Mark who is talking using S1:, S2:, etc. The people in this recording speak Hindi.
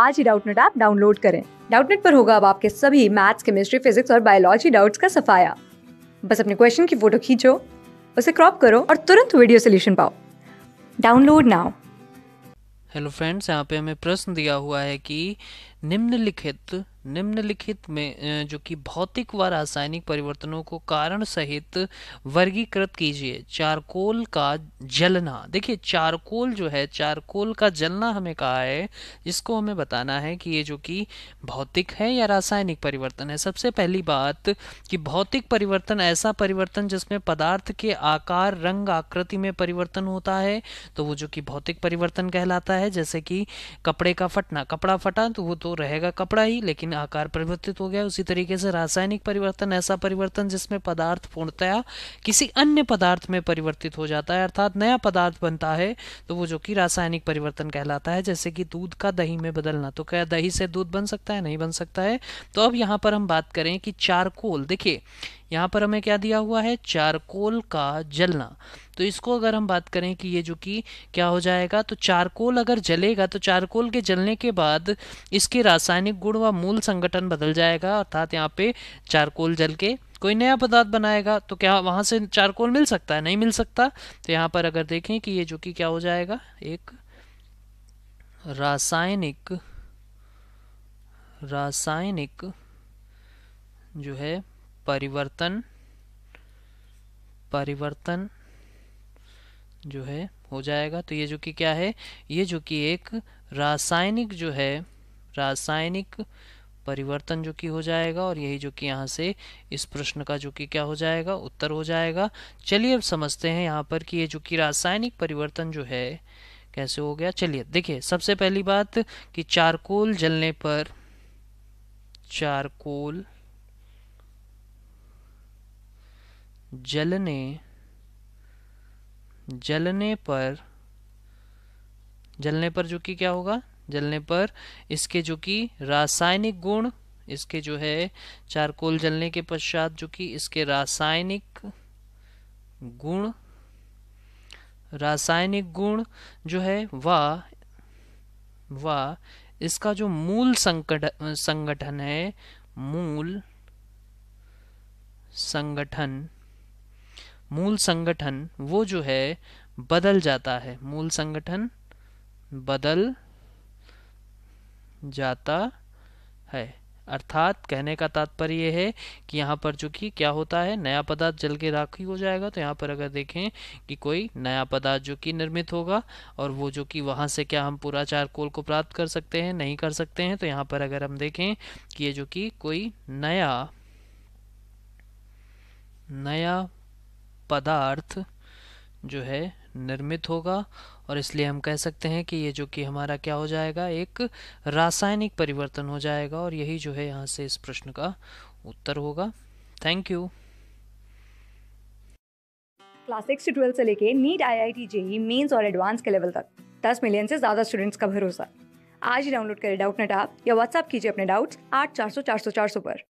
S1: आज ही डाउटनेट ऐप डाउनलोड करें डाउटनेट पर होगा अब आपके सभी मैथ्स केमिस्ट्री फिजिक्स और बायोलॉजी डाउट्स का सफाया बस अपने क्वेश्चन की फोटो खींचो उसे क्रॉप करो और तुरंत वीडियो सोल्यूशन पाओ डाउनलोड नाउ
S2: हेलो फ्रेंड्स यहाँ पे हमें प्रश्न दिया हुआ है कि निम्नलिखित निम्नलिखित में जो कि भौतिक व रासायनिक परिवर्तनों को कारण सहित वर्गीकृत कीजिए चारकोल का जलना देखिए चारकोल जो है चारकोल का जलना हमें कहा है इसको हमें बताना है कि ये जो कि भौतिक है या रासायनिक परिवर्तन है सबसे पहली बात कि भौतिक परिवर्तन ऐसा परिवर्तन जिसमें पदार्थ के आकार रंग आकृति में परिवर्तन होता है तो वो जो कि भौतिक परिवर्तन कहलाता है जैसे कि कपड़े का फटना कपड़ा फटा तो वो तो तो रहेगा कपड़ा ही लेकिन आकार परिवर्तित हो गया उसी तरीके से रासायनिक परिवर्तन ऐसा परिवर्तन जिसमें पदार्थ पूर्णतया किसी अन्य पदार्थ में परिवर्तित हो जाता है अर्थात नया पदार्थ बनता है तो वो जो कि रासायनिक परिवर्तन कहलाता है जैसे कि दूध का दही में बदलना तो क्या दही से दूध बन सकता है नहीं बन सकता है तो अब यहाँ पर हम बात करें कि चारकोल देखिए यहाँ पर हमें क्या दिया हुआ है चारकोल का जलना तो इसको अगर हम बात करें कि ये जो कि क्या हो जाएगा तो चारकोल अगर जलेगा तो चारकोल के जलने के बाद इसके रासायनिक गुण व मूल संगठन बदल जाएगा अर्थात यहाँ पे चारकोल जल के कोई नया पदार्थ बनाएगा तो क्या वहाँ से चारकोल मिल सकता है नहीं मिल सकता तो यहाँ पर अगर देखें कि ये जो कि क्या हो जाएगा एक रासायनिक रासायनिक जो है परिवर्तन परिवर्तन जो है हो जाएगा तो ये जो कि क्या है ये जो कि एक रासायनिक जो है रासायनिक परिवर्तन जो कि हो जाएगा और यही जो कि यहाँ से इस प्रश्न का जो कि क्या हो जाएगा उत्तर हो जाएगा चलिए अब समझते हैं यहाँ पर कि ये जो कि रासायनिक परिवर्तन जो है कैसे हो गया चलिए देखिए सबसे पहली बात कि चारकोल जलने पर चारकोल जलने जलने पर जलने पर जो कि क्या होगा जलने पर इसके जो कि रासायनिक गुण इसके जो है चारकोल जलने के पश्चात जो कि इसके रासायनिक गुण रासायनिक गुण जो है वह वह इसका जो मूल संगठन संगठन है मूल संगठन मूल संगठन वो जो है बदल जाता है मूल संगठन बदल जाता है अर्थात कहने का तात्पर्य यह है कि यहाँ पर जो कि क्या होता है नया पदार्थ जल के राखी हो जाएगा तो यहाँ पर अगर देखें कि कोई नया पदार्थ जो कि निर्मित होगा और वो जो कि वहाँ से क्या हम पूरा चारकोल को प्राप्त कर सकते हैं नहीं कर सकते हैं तो यहाँ पर अगर हम देखें कि ये जो कि कोई नया नया पदार्थ जो है निर्मित होगा और इसलिए हम कह सकते हैं कि ये जो कि हमारा क्या हो जाएगा एक रासायनिक परिवर्तन हो जाएगा और यही जो है यहाँ से इस प्रश्न का उत्तर होगा थैंक यू
S1: क्लास सिक्स से ट्वेल्थ से लेके NEET I I T JEE mains और एडवांस के लेवल तक दस मिलियन से ज़्यादा स्टूडेंट्स का भरोसा आज ही डाउनलोड करें डाउट नेट आप या व्हाट्सअप कीजिए अपने डाउट्स आठ चार सौ चार सौ चार सौ पर